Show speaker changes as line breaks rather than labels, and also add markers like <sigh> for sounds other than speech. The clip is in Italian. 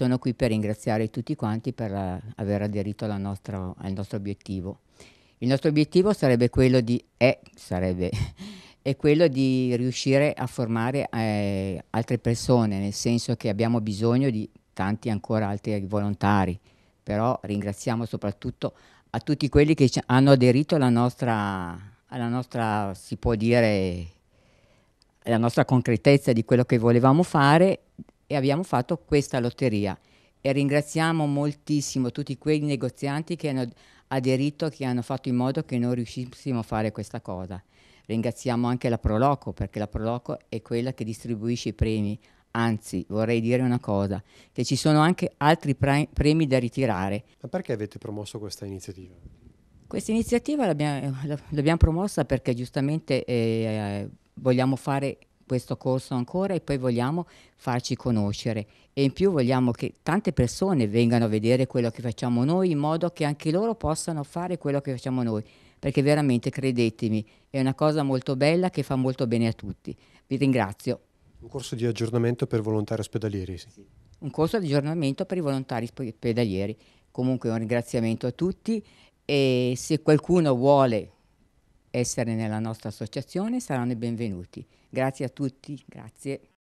Sono qui per ringraziare tutti quanti per eh, aver aderito nostra, al nostro obiettivo. Il nostro obiettivo sarebbe quello di, eh, sarebbe, <laughs> è quello di riuscire a formare eh, altre persone, nel senso che abbiamo bisogno di tanti ancora altri volontari, però ringraziamo soprattutto a tutti quelli che hanno aderito alla nostra, alla nostra, si può dire, alla nostra concretezza di quello che volevamo fare e abbiamo fatto questa lotteria e ringraziamo moltissimo tutti quei negozianti che hanno aderito, che hanno fatto in modo che noi riuscissimo a fare questa cosa. Ringraziamo anche la Proloco perché la Proloco è quella che distribuisce i premi. Anzi, vorrei dire una cosa, che ci sono anche altri premi da ritirare.
Ma perché avete promosso questa iniziativa?
Questa iniziativa l'abbiamo promossa perché giustamente eh, vogliamo fare questo corso ancora e poi vogliamo farci conoscere e in più vogliamo che tante persone vengano a vedere quello che facciamo noi in modo che anche loro possano fare quello che facciamo noi perché veramente credetemi è una cosa molto bella che fa molto bene a tutti. Vi ringrazio. Un corso di aggiornamento per volontari ospedalieri. Sì. Un corso di aggiornamento per i volontari ospedalieri. Comunque un ringraziamento a tutti e se qualcuno vuole essere nella nostra associazione saranno i benvenuti. Grazie a tutti, grazie.